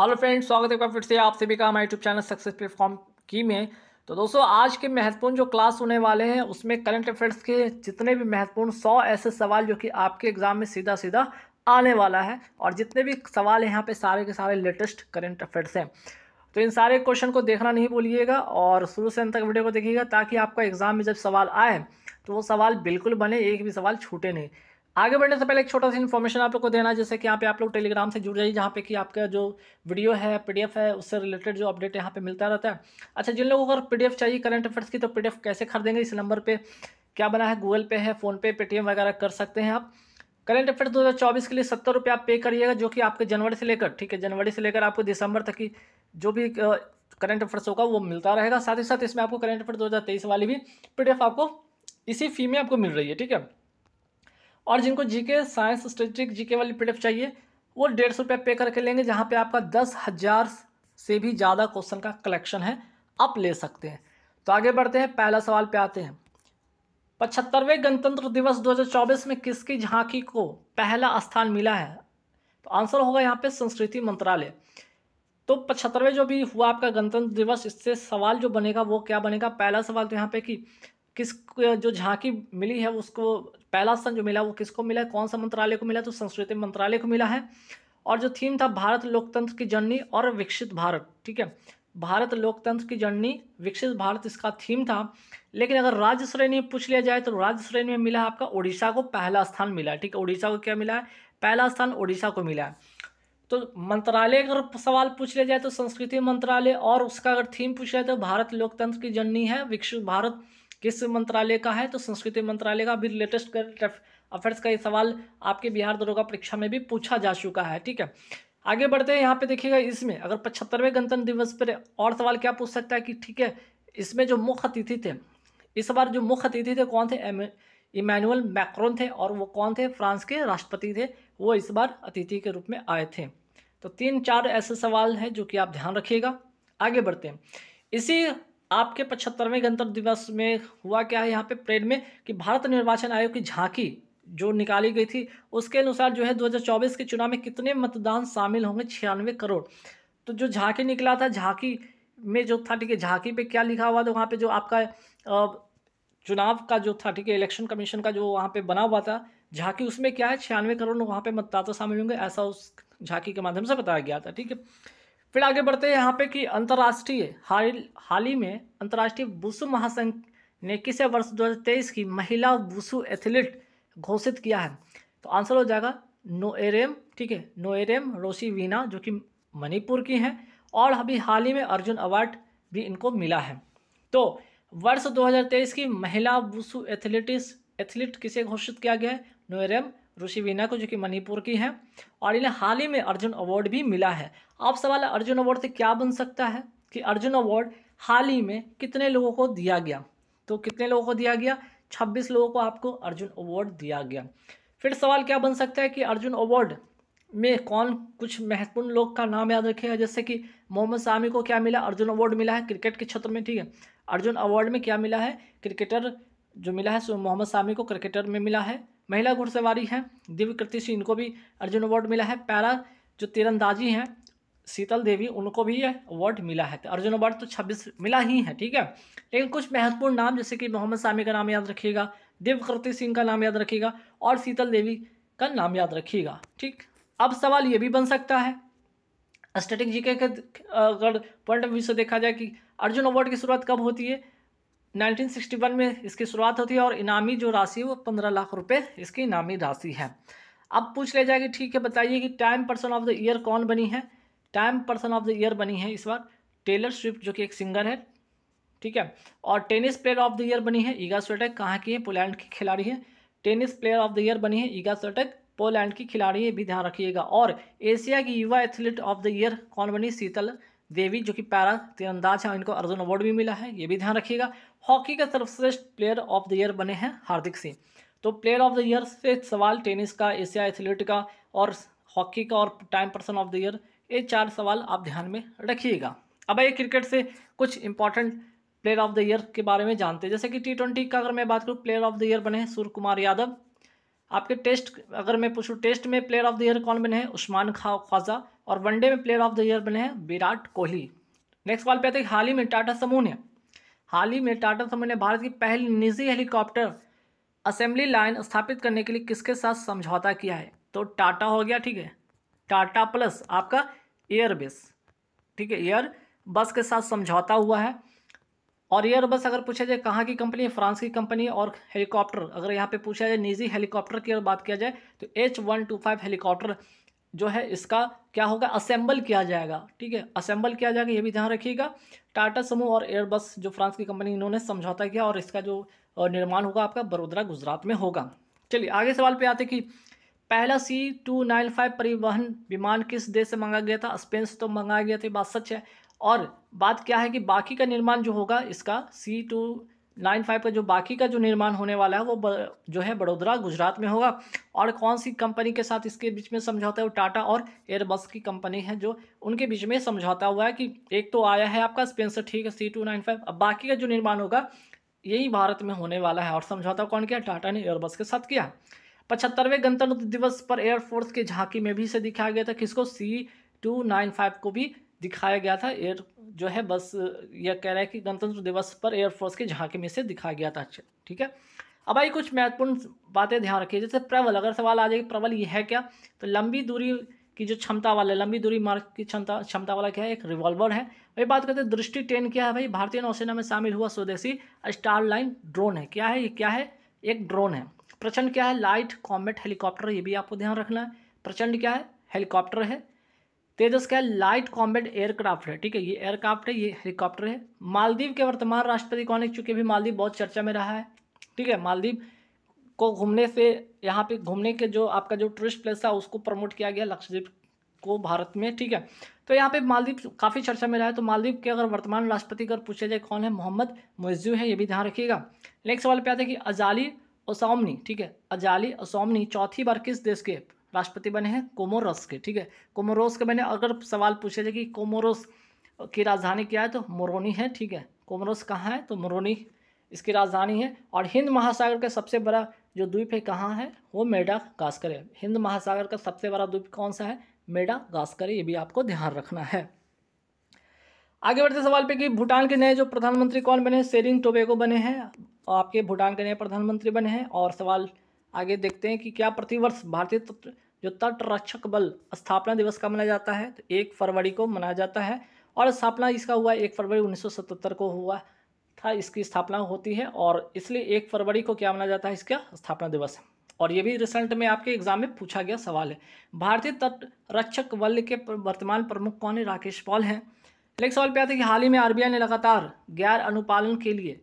hello friends स्वागत है फिर से आप सभी का हमारे यूट्यूब चैनल सक्सेस प्लेटफॉर्म की में तो दोस्तों आज के महत्वपूर्ण जो क्लास होने वाले हैं उसमें करंट अफेयर्स के जितने भी महत्वपूर्ण सौ ऐसे सवाल जो कि आपके एग्ज़ाम में सीधा सीधा आने वाला है और जितने भी सवाल हैं यहाँ पे सारे के सारे लेटेस्ट करंट अफेयर्स हैं तो इन सारे क्वेश्चन को देखना नहीं भूलिएगा और शुरू से अंत तक वीडियो को देखिएगा ताकि आपका एग्ज़ाम में जब सवाल आए तो वो सवाल बिल्कुल बने एक भी सवाल छूटे नहीं आगे बढ़ने से पहले एक छोटा सा इन्फॉर्मेशन आप लोग को देना जैसे कि यहाँ पे आप लोग टेलीग्राम से जुड़ जाइए जहाँ पे कि आपका जो वीडियो है पीडीएफ है उससे रिलेटेड जो अपडेट यहाँ पे मिलता रहता है अच्छा जिन लोगों को अगर पीडीएफ चाहिए करंट अफेयर्स की तो पीडीएफ कैसे खरीदेंगे इस नंबर पर क्या बना है गूगल पे है फ़ोनपे पेटीएम वगैरह कर सकते हैं आप करंट अफेयर्स दो के लिए सत्तर रुपये आप पे करिएगा जो कि आपके जनवरी से लेकर ठीक है जनवरी से लेकर आपको दिसंबर तक की जो भी करंट अफेयर्स होगा वो मिलता रहेगा साथ ही साथ इसमें आपको करंट अफेयर दो वाली भी पी आपको इसी फी में आपको मिल रही है ठीक है और जिनको जीके साइंस स्टेटिक जीके वाली पीडीएफ चाहिए वो डेढ़ सौ रुपया पे करके लेंगे जहाँ पे आपका दस हज़ार से भी ज़्यादा क्वेश्चन का कलेक्शन है आप ले सकते हैं तो आगे बढ़ते हैं पहला सवाल पे आते हैं पचहत्तरवें गणतंत्र दिवस 2024 में किसकी झांकी को पहला स्थान मिला है तो आंसर होगा यहाँ पे संस्कृति मंत्रालय तो पचहत्तरवें जो भी हुआ आपका गणतंत्र दिवस इससे सवाल जो बनेगा वो क्या बनेगा पहला सवाल तो यहाँ पे कि किस जो झांकी मिली है उसको पहला स्थान जो मिला वो किसको मिला कौन सा मंत्रालय को मिला तो संस्कृति मंत्रालय को मिला है और जो थीम था भारत लोकतंत्र की जननी और विकसित भारत ठीक है भारत लोकतंत्र की जननी विकसित भारत इसका थीम था लेकिन अगर राज्य श्रेणी में पूछ लिया जाए तो राज्य श्रेणी में मिला आपका ओडिशा को पहला स्थान मिला है ठीक है ओडिशा को क्या मिला है पहला स्थान ओडिशा को मिला है तो मंत्रालय अगर सवाल पूछ लिया जाए तो संस्कृति मंत्रालय और उसका अगर थीम पूछ जाए तो भारत लोकतंत्र की जननी है विकसित भारत किस मंत्रालय का है तो संस्कृति मंत्रालय का अभी लेटेस्ट करंट अफेयर्स का ये सवाल आपके बिहार दरोगा परीक्षा में भी पूछा जा चुका है ठीक है आगे बढ़ते हैं यहाँ पे देखिएगा इसमें अगर पचहत्तरवें गणतंत्र दिवस पर और सवाल क्या पूछ सकता है कि ठीक है इसमें जो मुख्य अतिथि थे इस बार जो मुख्य अतिथि थे कौन थे इमैनुअल मैक्रोन थे और वो कौन थे फ्रांस के राष्ट्रपति थे वो इस बार अतिथि के रूप में आए थे तो तीन चार ऐसे सवाल हैं जो कि आप ध्यान रखिएगा आगे बढ़ते हैं इसी आपके पचहत्तरवें गणतंत्र दिवस में हुआ क्या है यहाँ पे परेड में कि भारत निर्वाचन आयोग की झांकी जो निकाली गई थी उसके अनुसार जो है 2024 के चुनाव में कितने मतदान शामिल होंगे छियानवे करोड़ तो जो झांकी निकला था झांकी में जो था ठीक है झांकी पे क्या लिखा हुआ था वहाँ पे जो आपका चुनाव का जो था ठीक है इलेक्शन कमीशन का जो वहाँ पर बना हुआ था झांकी उसमें क्या है छियानवे करोड़ वहाँ पर मतदाता शामिल होंगे ऐसा उस झांकी के माध्यम से बताया गया था ठीक है फिर आगे बढ़ते हैं यहाँ पे कि अंतर्राष्ट्रीय हाल हाल ही में अंतर्राष्ट्रीय वुसु महासंघ ने किसे वर्ष 2023 की महिला वुसु एथलीट घोषित किया है तो आंसर हो जाएगा नोएरेम ठीक है नोएरेम रोशी वीना जो कि मणिपुर की हैं और अभी हाल ही में अर्जुन अवार्ड भी इनको मिला है तो वर्ष 2023 की महिला वुसु एथलीटिस एथलीट किसे घोषित किया गया है नोएरेम ऋषि वीना को जो कि मणिपुर की हैं और इन्हें हाल ही में अर्जुन अवार्ड भी मिला है आप सवाल है अर्जुन अवार्ड से क्या बन सकता है कि अर्जुन अवार्ड हाल ही में कितने लोगों को दिया गया तो कितने लोगों को दिया गया छब्बीस लोगों को आपको अर्जुन अवार्ड दिया गया फिर सवाल क्या बन सकता है कि अर्जुन अवार्ड में कौन कुछ महत्वपूर्ण लोग का नाम याद रखेगा जैसे कि मोहम्मद शामी को क्या मिला अर्जुन अवार्ड मिला है क्रिकेट के क्षेत्र में ठीक है अर्जुन अवार्ड में क्या मिला है क्रिकेटर जो मिला है सो मोहम्मद शामी को क्रिकेटर में मिला है महिला घुड़सवारी हैं दिव्य कृति सिंह इनको भी अर्जुन अवार्ड मिला है पैरा जो तीरंदाजी हैं शीतल देवी उनको भी ये अवार्ड मिला है तो अर्जुन अवार्ड तो छब्बीस मिला ही है ठीक है लेकिन कुछ महत्वपूर्ण नाम जैसे कि मोहम्मद सामी का नाम याद रखिएगा दिव्यकृति सिंह का नाम याद रखिएगा और शीतल देवी का नाम याद रखिएगा ठीक अब सवाल ये भी बन सकता है स्टेटिक जीके के अगर पॉइंट ऑफ व्यू से देखा जाए कि अर्जुन अवार्ड की शुरुआत कब होती है 1961 में इसकी शुरुआत होती है और इनामी जो राशि है वो पंद्रह लाख रुपए इसकी इनामी राशि है अब पूछ लिया जाएगी ठीक है बताइए कि Time person of the year कौन बनी है Time person of the year बनी है इस बार टेलर स्विफ्ट जो कि एक सिंगर है ठीक है और tennis player of the year बनी है ईगा स्वेटक कहाँ की है पोलैंड की खिलाड़ी है tennis player of the year बनी है ईगा स्वेटक पोलैंड की खिलाड़ी है भी ध्यान रखिएगा और एशिया की युवा एथलीट ऑफ द ईयर कौन बनी शीतल देवी जो कि पैरा तीरंदाज है इनको अर्जुन अवार्ड भी मिला है ये भी ध्यान रखिएगा हॉकी के सर्वश्रेष्ठ प्लेयर ऑफ द ईयर बने हैं हार्दिक सिंह तो प्लेयर ऑफ द ईयर से सवाल टेनिस का एशिया एथलीट का और हॉकी का और Time person of the year ये चार सवाल आप ध्यान में रखिएगा अब आइए क्रिकेट से कुछ important player of the year के बारे में जानते हैं जैसे कि टी ट्वेंटी का अगर मैं बात करूँ प्लेयर ऑफ द ईयर बने हैं सूर्य कुमार यादव आपके टेस्ट अगर मैं पूछूँ टेस्ट में प्लेयर ऑफ द ईयर कौन बने हैं उस्मान खा ख्वाजा और वनडे में प्लेयर ऑफ द ईयर बने हैं विराट कोहली नेक्स्ट सवाल पे आते हैं हाल ही में टाटा समूह ने हाल ही में टाटा समूह ने भारत की पहली निजी हेलीकॉप्टर असेंबली लाइन स्थापित करने के लिए किसके साथ समझौता किया है तो टाटा हो गया ठीक है टाटा प्लस आपका एयरबेस ठीक है एयर बस के साथ समझौता हुआ है और एयर बस अगर पूछा जाए कहाँ की कंपनी है फ्रांस की कंपनी और हेलीकॉप्टर अगर यहाँ पे पूछा जाए निजी हेलीकॉप्टर की अगर बात किया जाए तो H one two five helicopter जो है इसका क्या होगा असेंबल किया जाएगा ठीक है असेंबल किया जाएगा ये भी ध्यान रखिएगा टाटा समूह और एयरबस जो फ्रांस की कंपनी इन्होंने समझौता किया और इसका जो निर्माण होगा आपका बड़ोदरा गुजरात में होगा चलिए आगे सवाल पे आते कि पहला सी टू नाइन फाइव परिवहन विमान किस देश से मंगाया गया था स्पेन से तो मंगाया गया था बात सच है और बात क्या है कि बाकी का निर्माण जो होगा इसका सी टू लाइन फाइव का जो बाकी का जो निर्माण होने वाला है वो जो है बड़ोदरा गुजरात में होगा और कौन सी कंपनी के साथ इसके बीच में समझौता है वो टाटा और एयरबस की कंपनी है जो उनके बीच में समझौता हुआ है कि एक तो आया है आपका स्पेंसर ठीक है सी टू नाइन फाइव अब बाकी का जो निर्माण होगा यही भारत में होने वाला है और समझौता कौन किया टाटा ने एयरबस के साथ किया पचहत्तरवें गणतंत्र दिवस पर एयरफोर्स के झांकी में भी इसे दिखाया गया था किसको सी टू नाइन फाइव को भी दिखाया गया था एयर जो है बस यह कह रहा है कि गणतंत्र दिवस पर एयरफोर्स के झांके में से दिखाया गया था अच्छा, ठीक है अब आई कुछ महत्वपूर्ण बातें ध्यान रखिए जैसे प्रबल अगर सवाल आ जाए प्रबल यह है क्या तो लंबी दूरी की जो क्षमता वाला लंबी दूरी मार्ग की क्षमता क्षमता वाला क्या है एक रिवॉल्वर है वही बात करते हैं दृष्टि टेन क्या है भाई भारतीय नौसेना में शामिल हुआ स्वदेशी स्टार लाइन ड्रोन है क्या है ये क्या है एक ड्रोन है प्रचंड क्या है लाइट कॉम्बेट हेलीकॉप्टर ये भी आपको ध्यान रखना है प्रचंड क्या है हेलीकॉप्टर है तेजस का है लाइट कॉम्बेट एयरक्राफ्ट है ठीक है ये एयरक्राफ्ट है ये हेलीकॉप्टर है मालदीव के वर्तमान राष्ट्रपति कौन है चूंकि भी मालदीव बहुत चर्चा में रहा है ठीक है मालदीव को घूमने से यहाँ पे घूमने के जो आपका जो टूरिस्ट प्लेस था उसको प्रमोट किया गया लक्षद्वीप को भारत में ठीक है तो यहाँ पे मालदीव काफ़ी चर्चा में रहा है तो मालदीव के अगर वर्तमान राष्ट्रपति अगर पूछे जाए कौन है मोहम्मद मोजू है ये भी ध्यान रखिएगा नेक्स्ट सवाल पे आता है कि अजाली ओसामनी ठीक है अजाली ओसामनी चौथी बार किस देश के राष्ट्रपति बने हैं कोमोरस के ठीक है कोमोरोस के बने अगर सवाल पूछे जाए कि कोमोरोस की राजधानी क्या है तो मोरोनी है ठीक है कोमोरोस कहाँ है तो मोरोनी इसकी राजधानी है और हिंद महासागर का सबसे बड़ा जो द्वीप है कहाँ है वो गास्कर है हिंद महासागर का सबसे बड़ा द्वीप कौन सा है मेडा गास्कर ये भी आपको ध्यान रखना है आगे बढ़ते सवाल पे कि भूटान के नए जो प्रधानमंत्री कौन बने सेरिंग टोबेगो बने हैं आपके भूटान के नए प्रधानमंत्री बने हैं और सवाल आगे देखते हैं कि क्या प्रतिवर्ष भारतीय तट जो तटरक्षक बल स्थापना दिवस का मनाया जाता है तो एक फरवरी को मनाया जाता है और स्थापना इसका हुआ एक फरवरी 1977 को हुआ था इसकी स्थापना होती है और इसलिए एक फरवरी को क्या मनाया जाता है इसका स्थापना दिवस और ये भी रिसेंट में आपके एग्जाम में पूछा गया सवाल है भारतीय तट रक्षक बल के वर्तमान प्रमुख कौन है राकेश पॉल हैं नेक्स्ट सवाल पे आते हैं कि हाल ही में आरबीआई ने लगातार गैर अनुपालन के लिए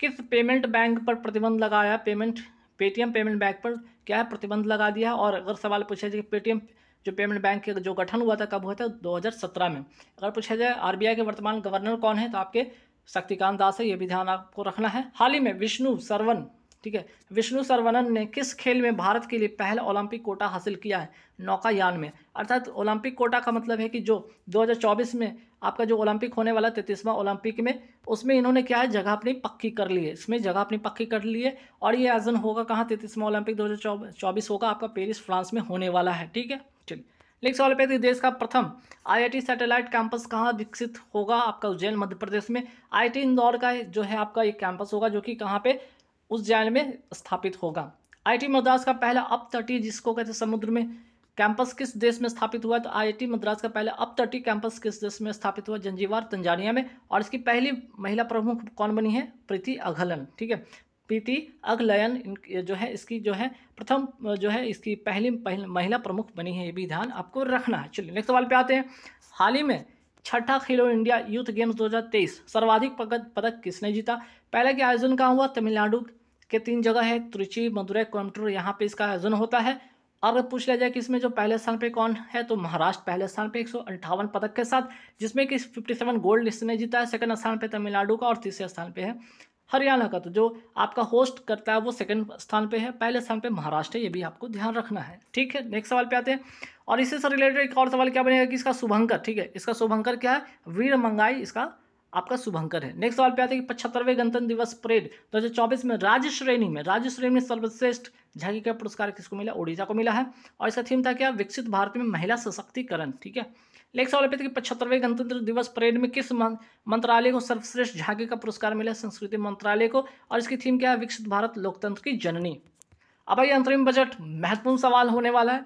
किस पेमेंट बैंक पर प्रतिबंध लगाया पेमेंट पेटीएम पेमेंट बैंक पर क्या है प्रतिबंध लगा दिया है और अगर सवाल पूछा जाए कि पेटीएम जो पेमेंट बैंक जो गठन हुआ था कब हुआ था 2017 में अगर पूछा जाए आरबीआई के वर्तमान गवर्नर कौन है तो आपके शक्तिकांत दास है ये भी ध्यान आपको रखना है हाल ही में विष्णु सरवन ठीक है विष्णु सरवनन ने किस खेल में भारत के लिए पहला ओलंपिक कोटा हासिल किया है नौकायान में अर्थात ओलंपिक कोटा का मतलब है कि जो 2024 में आपका जो ओलंपिक होने वाला तैतीसवां ओलंपिक में उसमें इन्होंने क्या है जगह अपनी पक्की कर ली है इसमें जगह अपनी पक्की कर ली है और ये आयोजन होगा कहाँ तैतीसवां ओलंपिक दो होगा आपका पेरिस फ्रांस में होने वाला है ठीक है चलिए नेक्स्ट सवाल पे देश का प्रथम आईआईटी सैटेलाइट कैंपस कहाँ विकसित होगा आपका उज्जैन मध्य प्रदेश में आईआईटी इंदौर का जो है आपका एक कैंपस होगा जो कि कहाँ पे उस जैन में स्थापित होगा आईटी मद्रास का पहला अप जिसको कहते हैं समुद्र में कैंपस किस देश में स्थापित हुआ तो आईटी मद्रास का पहला अप तटीय कैंपस किस देश में स्थापित हुआ जंजीवार तंजानिया में और इसकी पहली महिला प्रमुख कौन बनी है प्रीति अघलन ठीक है प्रीति अघलयन जो है इसकी जो है प्रथम जो है इसकी पहली महिला प्रमुख बनी है ये भी ध्यान आपको रखना है चलिए नेक्स्ट सवाल पे आते हैं हाल ही में छठा खेलो इंडिया यूथ गेम्स 2023 सर्वाधिक पदक किसने जीता पहले के आयोजन कहाँ हुआ तमिलनाडु के तीन जगह है त्रिची मदुरै कोयम्बटूर यहाँ पे इसका आयोजन होता है और अगर पूछ लिया जाए कि इसमें जो पहले स्थान पे कौन है तो महाराष्ट्र पहले स्थान पे एक पदक के साथ जिसमें कि 57 गोल्ड इसने जीता है सेकंड स्थान पे तमिलनाडु का और तीसरे स्थान पे है हरियाणा का तो जो आपका होस्ट करता है वो सेकंड स्थान पे है पहले स्थान पे महाराष्ट्र है ये भी आपको ध्यान रखना है ठीक है नेक्स्ट सवाल पे आते हैं और इसी से रिलेटेड एक और सवाल क्या बनेगा कि इसका शुभंकर ठीक है इसका शुभंकर क्या है वीर मंगाई इसका आपका शुभंकर है नेक्स्ट सवाल पे आते हैं कि पचहत्तरवें गणतंत्र दिवस परेड दो हज़ार चौबीस में राज्य श्रेणी में राज्य श्रेणी में सर्वश्रेष्ठ झांकी का पुरस्कार किसको मिला ओडिशा को मिला है और इसका थीम था क्या विकसित भारत में महिला सशक्तिकरण ठीक है नेक्स्ट सवाल पे थे कि पचहत्तरवें गणतंत्र दिवस परेड में किस मंत्रालय को सर्वश्रेष्ठ झांकी का पुरस्कार मिला संस्कृति मंत्रालय को और इसकी थीम क्या है विकसित भारत लोकतंत्र की जननी अब आइए अंतरिम बजट महत्वपूर्ण सवाल होने वाला है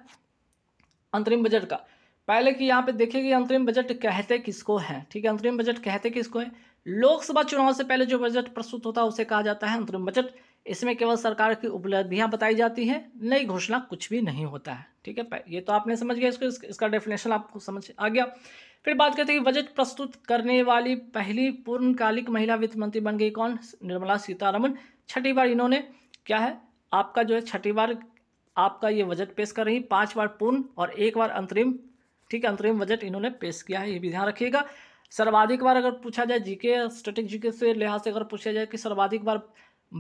अंतरिम बजट का पहले कि यहाँ पे देखिए कि अंतरिम बजट कहते किसको है ठीक है अंतरिम बजट कहते किसको है लोकसभा चुनाव से पहले जो बजट प्रस्तुत होता है उसे कहा जाता है अंतरिम बजट इसमें केवल सरकार की उपलब्धियाँ बताई जाती हैं नई घोषणा कुछ भी नहीं होता है ठीक है ये तो आपने समझ गया इसको इसका डेफिनेशन आपको समझ आ गया फिर बात करते हैं कि बजट प्रस्तुत करने वाली पहली पूर्णकालिक महिला वित्त मंत्री बन गई कौन निर्मला सीतारमन छठी बार इन्होंने क्या है आपका जो है छठी बार आपका ये बजट पेश कर रही पांच बार पूर्ण और एक बार अंतरिम ठीक है अंतरिम बजट इन्होंने पेश किया है ये भी ध्यान रखिएगा सर्वाधिक बार अगर पूछा जाए जीके स्टेटिक जीके से लिहाज से अगर पूछा जाए कि सर्वाधिक बार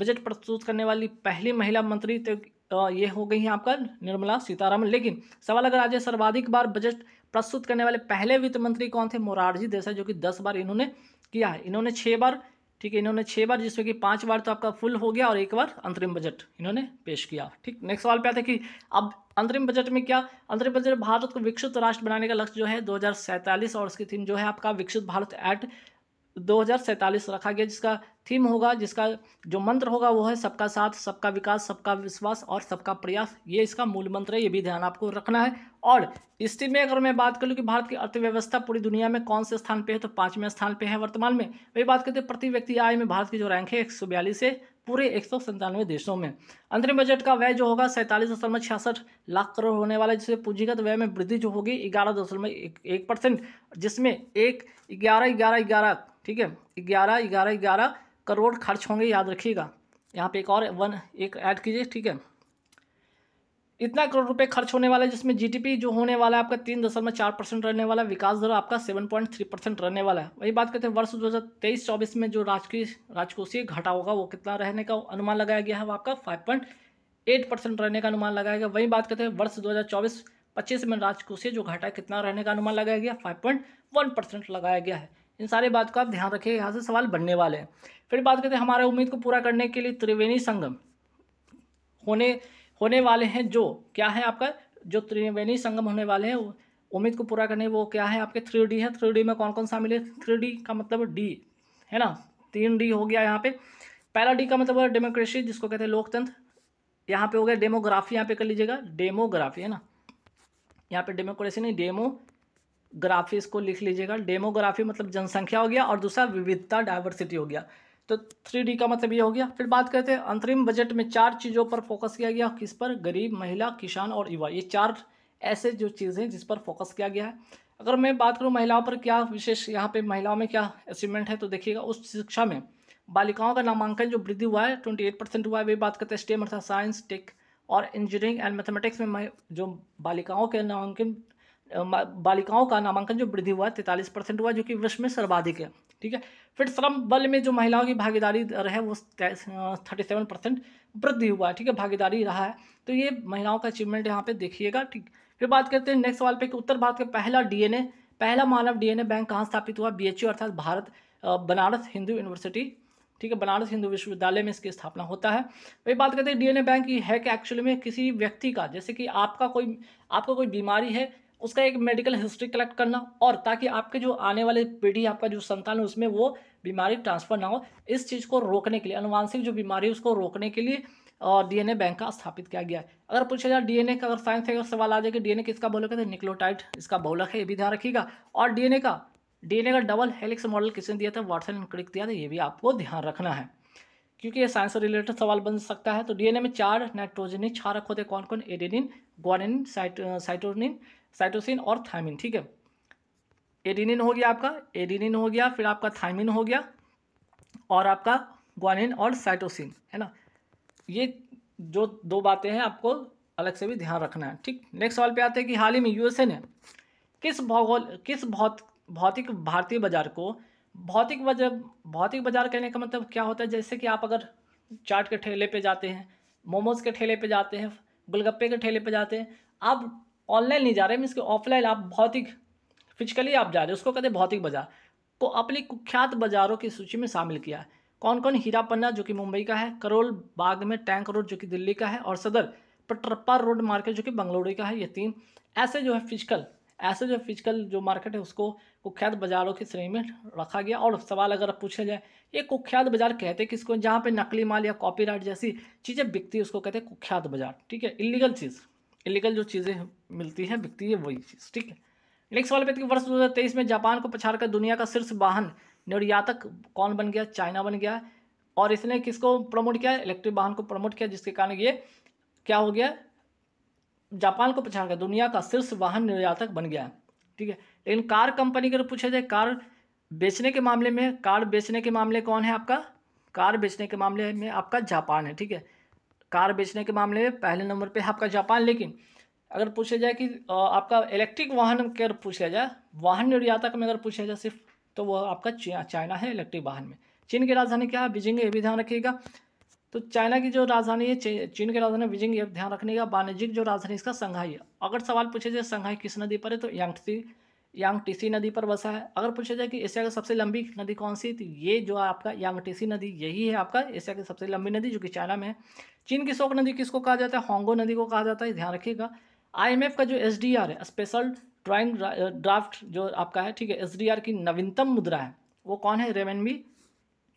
बजट प्रस्तुत करने वाली पहली महिला मंत्री तो ये हो गई है आपका निर्मला सीतारामन लेकिन सवाल अगर आ जाए सर्वाधिक बार बजट प्रस्तुत करने वाले पहले वित्त मंत्री कौन थे मोरारजी देसाई जो कि दस बार इन्होंने किया है इन्होंने छः बार ठीक है इन्होंने छः बार जिसमें कि पांच बार तो आपका फुल हो गया और एक बार अंतरिम बजट इन्होंने पेश किया ठीक नेक्स्ट सवाल पे आते कि अब अंतरिम बजट में क्या अंतरिम बजट भारत को विकसित राष्ट्र बनाने का लक्ष्य जो है दो और उसकी थीम जो है आपका विकसित भारत एट दो रखा गया जिसका थीम होगा जिसका जो मंत्र होगा वो है सबका साथ सबका विकास सबका विश्वास और सबका प्रयास ये इसका मूल मंत्र है ये भी ध्यान आपको रखना है और स्थिति में अगर मैं बात करूँ कि भारत की अर्थव्यवस्था पूरी दुनिया में कौन से स्थान पे है तो पाँचवें स्थान पे है वर्तमान में वही बात करते हैं प्रति व्यक्ति आय में भारत की जो रैंक है एक है पूरे एक देशों में अंतरिम बजट का व्यय जो होगा सैंतालीस दशमलव छियासठ लाख करोड़ होने वाला है जिससे पूंजीगत व्यय में वृद्धि जो होगी ग्यारह दशमलव एक, एक परसेंट जिसमें एक ग्यारह ग्यारह ग्यारह ठीक है ग्यारह ग्यारह ग्यारह करोड़ खर्च होंगे याद रखिएगा यहाँ पे एक और वन एक ऐड कीजिए ठीक है इतना करोड़ रुपए खर्च होने वाला है जिसमें जीडीपी जो होने वाला है आपका तीन दशमलव चार परसेंट रहने वाला है विकास दर आपका सेवन पॉइंट थ्री परसेंट रहने वाला है वही बात करते हैं वर्ष दो हज़ार तेईस चौबीस में जो राजकीय राजकोषीय घाटा होगा वो कितना रहने का अनुमान लगाया गया है वो आपका फाइव पॉइंट एट परसेंट रहने का अनुमान लगाया गया वही बात करते हैं वर्ष दो हज़ार चौबीस पच्चीस में राजकोषीय जो घाटा कितना रहने का अनुमान लगाया गया फाइव पॉइंट वन परसेंट लगाया गया है इन सारी बात का आप ध्यान रखिए यहाँ से सवाल बनने वाले हैं फिर बात करते हैं हमारे उम्मीद को पूरा करने के लिए त्रिवेणी संगम होने होने वाले हैं जो क्या है आपका जो त्रिवेणी संगम होने वाले हैं उम्मीद को पूरा करने वो क्या है आपके थ्री डी है थ्री डी में कौन कौन सा मिले थ्री डी का मतलब डी है ना तीन डी हो गया यहाँ पे पहला डी का मतलब डेमोक्रेसी जिसको कहते हैं लोकतंत्र यहाँ पे हो गया डेमोग्राफी यहाँ पे कर लीजिएगा डेमोग्राफी है ना यहाँ पे डेमोक्रेसी नहीं डेमोग्राफी इसको लिख लीजिएगा डेमोग्राफी मतलब जनसंख्या हो गया और दूसरा विविधता डाइवर्सिटी हो गया तो थ्री का मतलब ये हो गया फिर बात करते हैं अंतरिम बजट में चार चीज़ों पर फोकस किया गया किस पर गरीब महिला किसान और युवा ये चार ऐसे जो चीज़ हैं जिस पर फोकस किया गया है अगर मैं बात करूँ महिलाओं पर क्या विशेष यहाँ पे महिलाओं में क्या अचीवमेंट है तो देखिएगा उस शिक्षा में बालिकाओं का नामांकन जो वृद्धि हुआ है ट्वेंटी एट परसेंट हुआ है वे बात करते हैं स्टेम अर्थात साइंस टेक और इंजीनियरिंग एंड मैथमेटिक्स में जो बालिकाओं के नामांकन बालिकाओं का नामांकन जो वृद्धि हुआ है तैंतालीस परसेंट हुआ जो कि विश्व में सर्वाधिक है ठीक है फिर श्रम बल में जो महिलाओं की भागीदारी दर है वो थर्टी सेवन परसेंट वृद्धि हुआ है ठीक है भागीदारी रहा है तो ये महिलाओं का अचीवमेंट यहाँ पे देखिएगा ठीक फिर बात करते हैं नेक्स्ट सवाल पे कि उत्तर भारत का पहला डीएनए पहला मानव डीएनए बैंक कहाँ स्थापित हुआ बीएचयू अर्थात भारत बनारस हिंदू यूनिवर्सिटी ठीक है बनारस हिंदू विश्वविद्यालय में इसकी स्थापना होता है वही बात करते हैं डीएनए बैंक ये है कि एक्चुअली में किसी व्यक्ति का जैसे कि आपका कोई आपका कोई बीमारी है उसका एक मेडिकल हिस्ट्री कलेक्ट करना और ताकि आपके जो आने वाले पीढ़ी आपका जो संतान है उसमें वो बीमारी ट्रांसफर ना हो इस चीज़ को रोकने के लिए अनुवांशिक जो बीमारी है उसको रोकने के लिए और डीएनए बैंक का स्थापित किया गया है अगर पूछा जाए डीएनए का अगर साइंस से अगर सवाल आ जाए कि डीएनए किसका बोलक है तो निक्लोटाइड इसका बहुलक है ये भी ध्यान रखिएगा और डीएनए का डीएनए का डबल हेलिक्स मॉडल किसने दिया था वाटसन एंड क्रिक दिया था ये भी आपको ध्यान रखना है क्योंकि ये साइंस से रिलेटेड सवाल बन सकता है तो डीएनए में चार नाइट्रोजनिक छारक होते कौन कौन एडेनिन ग्वानिन साइट साइटोनिन साइटोसिन और थायमिन ठीक है एडिनिन हो गया आपका एडिनिन हो गया फिर आपका थायमिन हो गया और आपका ग्वानिन और साइटोसिन है ना ये जो दो बातें हैं आपको अलग से भी ध्यान रखना है ठीक नेक्स्ट सवाल पे आते हैं कि हाल ही में यूएसए ने किस भौगोल किस भौत भौतिक भारतीय बाजार को भौतिक बाजार भौतिक बाजार कहने का मतलब क्या होता है जैसे कि आप अगर चाट के ठेले पे जाते हैं मोमोज़ के ठेले पे जाते हैं गुलगप्पे के ठेले पे जाते हैं आप ऑनलाइन नहीं जा रहे मीन्स कि ऑफलाइन आप भौतिक फिजिकली आप जा रहे उसको कहते हैं भौतिक बाजार को तो अपनी कुख्यात बाजारों की सूची में शामिल किया है कौन कौन हीरा पन्ना जो कि मुंबई का है करोल बाग में टैंक रोड जो कि दिल्ली का है और सदर पटरप्पा रोड मार्केट जो कि बंगलोरी का है ये तीन ऐसे जो है फिजिकल ऐसे जो फिजिकल जो मार्केट है उसको कुख्यात बाजारों की श्रेणी में रखा गया और सवाल अगर पूछा जाए ये कुख्यात बाजार कहते हैं किसको जहाँ पे नकली माल या कॉपीराइट जैसी चीज़ें बिकती है उसको कहते हैं कुख्यात बाजार ठीक है इलीगल चीज़ इलीगल जो चीज़ें मिलती है बिकती है वही चीज़ ठीक है नेक्स्ट सवाल पे वर्ष तेईस में जापान को पछाड़ कर दुनिया का शीर्ष वाहन निर्यातक कौन बन गया चाइना बन गया और इसने किसको प्रमोट किया इलेक्ट्रिक वाहन को प्रमोट किया जिसके कारण ये क्या हो गया जापान को पछाड़ कर दुनिया का शीर्ष वाहन निर्यातक बन गया ठीक है लेकिन कार कंपनी के पूछे थे कार बेचने के मामले में कार बेचने के मामले कौन है आपका कार बेचने के मामले में आपका जापान है ठीक है कार बेचने के मामले में पहले नंबर पे है आपका जापान लेकिन अगर पूछा जाए कि आपका इलेक्ट्रिक वाहन अगर पूछा जाए वाहन निर्यातक में अगर पूछा जाए सिर्फ तो वह आपका चाइना है इलेक्ट्रिक वाहन में चीन की राजधानी क्या है बीजिंग ये भी ध्यान रखिएगा तो चाइना की जो राजधानी है चीन की राजधानी बीजिंग ये ध्यान रखने का वाणिज्यिक जो राजधानी इसका संघाई है अगर सवाल पूछे जाए संघाई किस नदी पर है तो यांगसी यांगटीसी नदी पर बसा है अगर पूछा जाए कि एशिया की सबसे लंबी नदी कौन सी तो ये जो आपका यांगटीसी नदी यही है आपका एशिया की सबसे लंबी नदी जो कि चाइना में है चीन की शोक नदी किसको कहा जाता है होंगो नदी को कहा जाता है ध्यान रखिएगा आईएमएफ का जो एसडीआर है स्पेशल ड्राइंग ड्राफ्ट जो आपका है ठीक है एसडीआर की नवीनतम मुद्रा है वो कौन है रेमेन भी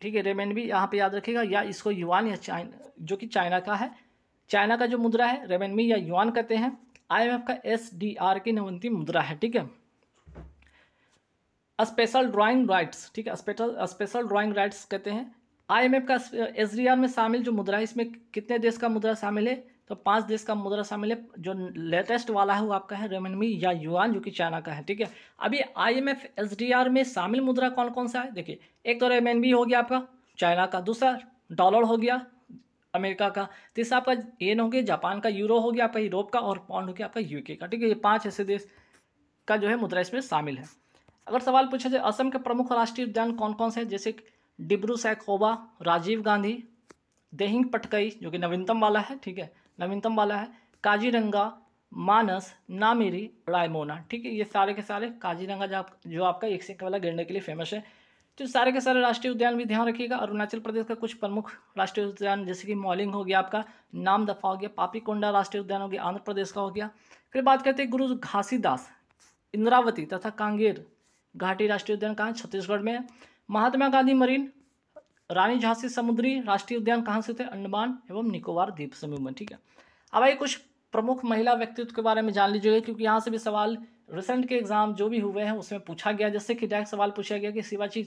ठीक है रेमेन भी यहाँ पे याद रखिएगा या इसको युवान या चाइन जो कि चाइना का है चाइना का जो मुद्रा है रेमेनमी या युआन कहते हैं आईएमएफ का एसडीआर की नवीनतम मुद्रा है ठीक है स्पेशल ड्राइंग राइट्स ठीक है स्पेशल स्पेशल ड्राइंग राइट्स कहते हैं आईएमएफ का एसडीआर में शामिल जो मुद्रा है इसमें कितने देश का मुद्रा शामिल है तो पांच देश का मुद्रा शामिल है जो लेटेस्ट वाला है वो आपका है रेमनमी या युआन जो कि चाइना का है ठीक है अभी आईएमएफ एसडीआर में शामिल मुद्रा कौन कौन सा है देखिए एक तो रेमनमी हो गया आपका चाइना का दूसरा डॉलर हो गया अमेरिका का तीसरा आपका येन हो गया जापान का यूरो हो गया आपका यूरोप का और पाउंड हो गया आपका यूके का ठीक है ये पाँच ऐसे देश का जो है मुद्रा इसमें शामिल है अगर सवाल पूछा जाए असम के प्रमुख राष्ट्रीय उद्यान कौन कौन से हैं जैसे डिब्रू सैकोबा राजीव गांधी देहिंग पटकई जो कि नवीनतम वाला है ठीक है नवीनतम वाला है काजीरंगा मानस नामेरी रायमोना ठीक है ये सारे के सारे काजीरंगा जो आपका जो आपका एक सिंह वाला गिरने के लिए फेमस है तो सारे के सारे राष्ट्रीय उद्यान भी ध्यान रखिएगा अरुणाचल प्रदेश का कुछ प्रमुख राष्ट्रीय उद्यान जैसे कि मॉलिंग हो गया आपका नाम दफा हो गया पापीकोंडा राष्ट्रीय उद्यान हो गया आंध्र प्रदेश का हो गया फिर बात करते हैं गुरु घासीदास इंद्रावती तथा कांगेर घाटी राष्ट्रीय उद्यान कहाँ छत्तीसगढ़ में महात्मा गांधी मरीन रानी झांसी समुद्री राष्ट्रीय उद्यान कहाँ से थे अंडमान एवं निकोबार द्वीप समूह में ठीक है अब आइए कुछ प्रमुख महिला व्यक्तित्व के बारे में जान लीजिए क्योंकि यहाँ से भी सवाल रिसेंट के एग्जाम जो भी हुए हैं उसमें पूछा गया जैसे कि डायरेक्ट सवाल पूछा गया कि शिवाजी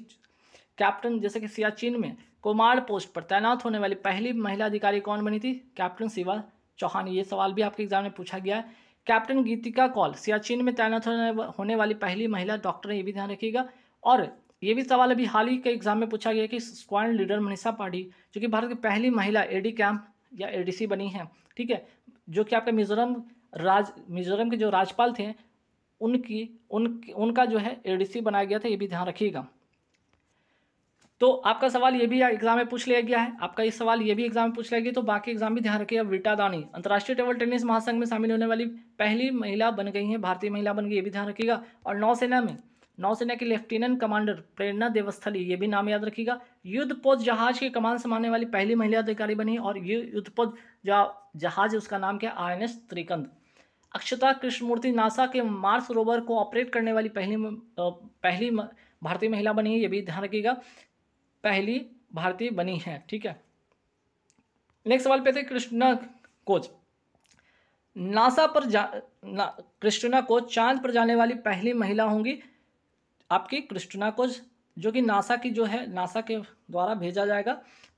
कैप्टन जैसे कि सियाचिन में कोमार पोस्ट पर तैनात होने वाली पहली महिला अधिकारी कौन बनी थी कैप्टन शिवा चौहान ये सवाल भी आपके एग्जाम में पूछा गया है कैप्टन गीतिका कॉल सियाचिन में तैनात होने वाली पहली महिला डॉक्टर ये भी ध्यान रखिएगा और ये भी सवाल अभी हाल ही के एग्जाम में पूछा गया कि स्क्वाड लीडर मनीषा पांडी जो कि भारत की पहली महिला एडी कैंप या एडीसी बनी है ठीक है जो कि आपके मिजोरम राज मिजोरम के जो राज्यपाल थे उनकी उन उनका जो है एडीसी बनाया गया था ये भी ध्यान रखिएगा तो आपका सवाल ये भी एग्जाम में पूछ लिया गया है आपका ये सवाल ये भी एग्जाम में पूछ लिया गया तो बाकी एग्जाम भी ध्यान रखिएगा विटा दानी अंतर्राष्ट्रीय टेबल टेनिस महासंघ में शामिल होने वाली पहली महिला बन गई है भारतीय महिला बन गई ये भी ध्यान रखिएगा और नौसेना में नौसेना के लेफ्टिनेंट कमांडर प्रेरणा देवस्थली ये भी नाम याद रखिएगा युद्धपोत जहाज के कमान संभालने वाली पहली महिला अधिकारी बनी और ये युद्धपोत जहाज है उसका नाम क्या I N S Trikand Akshata Krishnamurthy NASA के मार्स रोवर को ऑपरेट करने वाली पहली पहली भारतीय महिला बनी है ये भी ध्यान रखिएगा पहली भारतीय बनी है ठीक है नेक्स्ट सवाल पे थे कृष्णा कोच नासा पर जा कृष्णा कोच चांद पर जाने वाली पहली महिला होंगी आपकी कृष्णा को जो कि नासा की जो है नासा के द्वारा भेजा जाएगा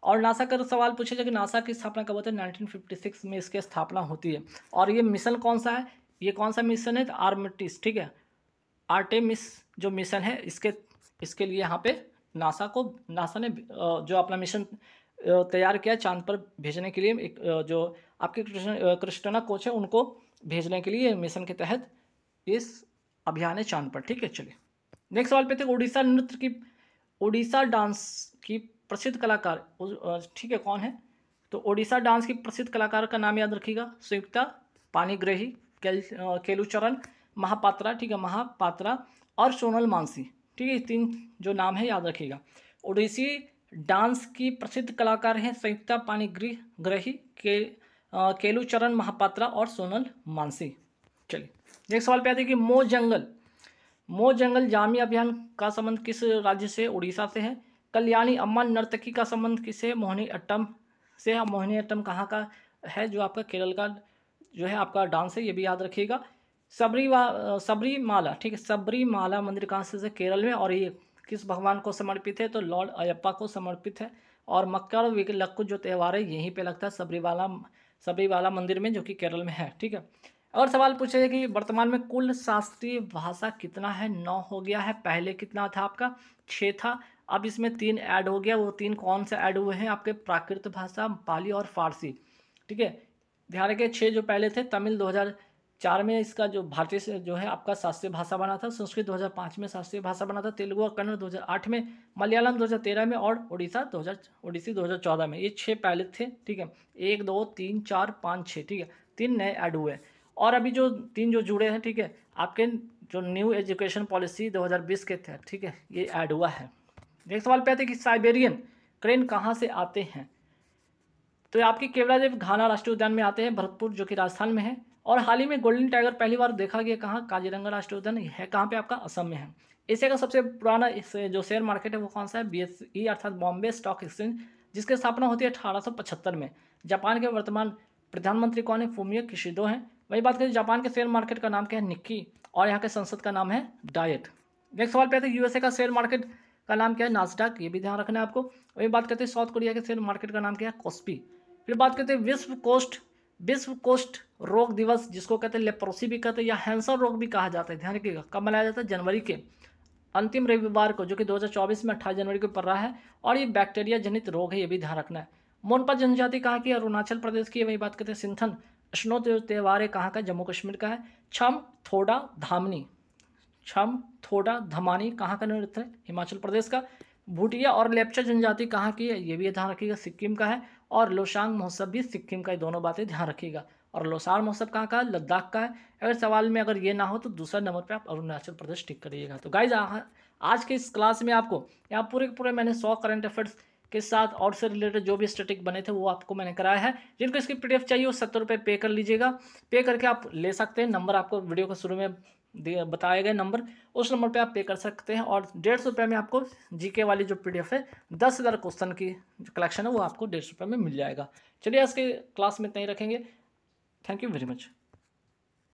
और नासा का सवाल पूछे जाए कि नासा की स्थापना कब होती है नाइनटीन में इसकी स्थापना होती है और ये मिशन कौन सा है ये कौन सा मिशन है तो आर्मटिस ठीक है आर्टेमिस जो मिशन है इसके इसके लिए यहाँ पे नासा को नासा ने जो अपना मिशन तैयार किया चांद पर भेजने के लिए एक जो आपके कृष्णा कोच है उनको भेजने के लिए मिशन के तहत इस अभियान है चांद पर ठीक है चलिए नेक्स्ट सवाल पे थे उड़ीसा नृत्य की उड़ीसा डांस की प्रसिद्ध कलाकार ठीक है कौन है तो ओडिशा डांस की प्रसिद्ध कलाकार का नाम याद रखिएगा संयुक्ता पानीग्रही केल, केलुचरण महापात्रा ठीक है महापात्रा और सोनल मानसी ठीक है तीन जो नाम है याद रखिएगा ओडिसी डांस की प्रसिद्ध कलाकार हैं संयुक्ता पानीग्रह ग्रही के केलुचरण महापात्रा और सोनल मानसी चलिए नेक्स्ट सवाल पे आते हैं कि मो जंगल मो जंगल जामी अभियान का संबंध किस राज्य से उड़ीसा से है कल्याणी अम्मा नर्तकी का संबंध किसे मोहनी अट्टम से है मोहनी अट्टम कहाँ का है जो आपका केरल का जो है आपका डांस है ये भी याद रखिएगा सबरी सबरी माला ठीक है सबरी माला मंदिर कहाँ से केरल में और ये किस भगवान को समर्पित है तो लॉर्ड अयप्पा को समर्पित है और मक्का और विकलक्कू जो त्यौहार है यहीं पर लगता है सबरीवाला सबरीवाला मंदिर में जो कि केरल में है ठीक है और सवाल पूछा है कि वर्तमान में कुल शास्त्रीय भाषा कितना है नौ हो गया है पहले कितना था आपका छः था अब इसमें तीन ऐड हो गया वो तीन कौन से ऐड हुए हैं आपके प्राकृत भाषा पाली और फारसी ठीक है ध्यान रखिए छः जो पहले थे तमिल 2004 में इसका जो भारतीय जो है आपका शास्त्रीय भाषा बना था संस्कृत 2005 में शास्त्रीय भाषा बना था तेलुगु और कन्नड़ दो में मलयालम दो में और उड़ीसा दो उड़ीसी दो में ये छः पहले थे ठीक है एक दो तीन चार पाँच छः ठीक है तीन नए ऐड हुए हैं और अभी जो तीन जो जुड़े हैं ठीक है आपके जो न्यू एजुकेशन पॉलिसी 2020 के तहत ठीक है ये ऐड हुआ है नेक्स्ट सवाल पे आते हैं कि साइबेरियन क्रेन कहाँ से आते हैं तो आपके देव घाना राष्ट्रीय उद्यान में आते हैं भरतपुर जो कि राजस्थान में है और हाल ही में गोल्डन टाइगर पहली बार देखा गया कहाँ काजीरंगा राष्ट्रीय उद्यान है कहाँ पर आपका असम में है एशिया का सबसे पुराना जो शेयर मार्केट है वो कौन सा है बी एस ई अर्थात बॉम्बे स्टॉक एक्सचेंज जिसकी स्थापना होती है अठारह में जापान के वर्तमान प्रधानमंत्री कौन है फूमियो किशिदो हैं वही बात करें जापान के शेयर मार्केट का नाम क्या है निक्की और यहाँ के संसद का नाम है डायट नेक्स्ट सवाल पे आते हैं यूएसए का शेयर मार्केट का नाम क्या है नाजडाक ये भी ध्यान रखना है आपको वही बात करते हैं साउथ कोरिया के शेयर मार्केट का नाम क्या है कॉस्पी फिर बात करते हैं विश्व कोस्ट विश्व कोस्ट रोग दिवस जिसको कहते हैं लेप्रोसी भी कहते हैं या हैंसर रोग भी कहा जाता है ध्यान रखिएगा कब मनाया जाता है जनवरी के अंतिम रविवार को जो कि 2024 में अट्ठाईस जनवरी को पड़ रहा है और ये बैक्टीरिया जनित रोग है ये भी ध्यान रखना है मोनपा जनजाति कहाँ की अरुणाचल प्रदेश की वही बात करते हैं सिंथन स्नो त्यौहार है कहाँ का जम्मू कश्मीर का है छम थोड़ा धामनी छम थोड़ा धमानी कहाँ का नृत्य है हिमाचल प्रदेश का भूटिया और लेप्चा जनजाति कहाँ की है ये भी ध्यान रखिएगा सिक्किम का है और लोशांग महोत्सव भी सिक्किम का ये दोनों बातें ध्यान रखिएगा और लोसार महोत्सव कहाँ का है लद्दाख का है अगर सवाल में अगर ये ना हो तो दूसरा नंबर पे आप अरुणाचल प्रदेश टिक करिएगा तो गाइज आज के इस क्लास में आपको यहाँ पूरे पूरे मैंने सौ करंट अफेयर्स के साथ और से रिलेटेड जो भी स्टेटिक बने थे वो आपको मैंने कराया है जिनको इसकी पीडीएफ चाहिए वो सत्तर रुपये पे कर लीजिएगा पे करके आप ले सकते हैं नंबर आपको वीडियो के शुरू में बताए गए नंबर उस नंबर पे आप पे कर सकते हैं और डेढ़ सौ रुपये में आपको जीके वाली जो पीडीएफ है दस हज़ार क्वेश्चन की जो कलेक्शन है वो आपको डेढ़ सौ रुपये में मिल जाएगा चलिए आज के क्लास में इतना ही रखेंगे थैंक यू वेरी मच